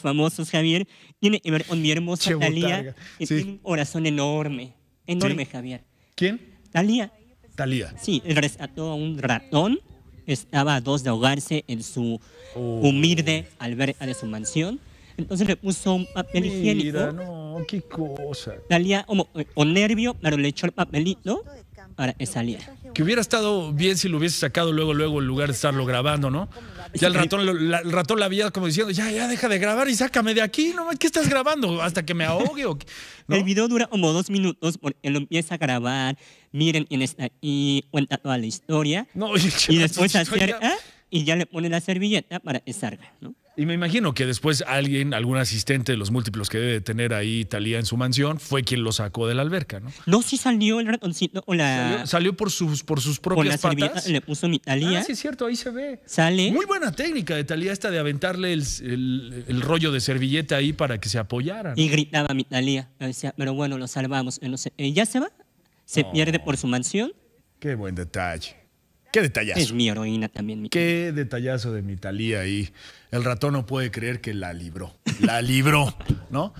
famosos, Javier, tiene mi hermosa Talía, que tiene un corazón enorme, enorme, Javier. ¿Quién? Talía. Talía. Sí, rescató a un ratón, estaba a dos de ahogarse en su oh. humilde alberca de su mansión. Entonces le puso un papel higiénico. no, qué cosa. Talía, como, con nervio, pero le echó el papelito Ahora es salida. Que hubiera estado bien si lo hubiese sacado luego, luego, en lugar de estarlo grabando, ¿no? Ya el ratón, la, el ratón la había como diciendo, ya, ya, deja de grabar y sácame de aquí, ¿no? ¿Qué estás grabando? ¿Hasta que me ahogue o El video dura como dos minutos porque lo empieza a grabar, miren quién está aquí, cuenta toda la historia. No, y después ¿ah? y ya le pone la servilleta para que salga, ¿no? Y me imagino que después alguien, algún asistente de los múltiplos que debe tener ahí Talía en su mansión, fue quien lo sacó de la alberca, ¿no? No, sí salió el ratoncito. salió, por sus, por sus propias patas. Le puso mi Talía. Ah, sí, es cierto, ahí se ve. Sale. Muy buena técnica de Talía esta de aventarle el, rollo de servilleta ahí para que se apoyara. Y gritaba mi Talía. Decía, pero bueno, lo salvamos. Eh, ¿Ya se va? Se pierde por su mansión. Qué buen detalle. Qué detallazo. Es mi heroína también. Mi Qué detallazo de mi Talía ahí. El ratón no puede creer que la libró. La libró, ¿no?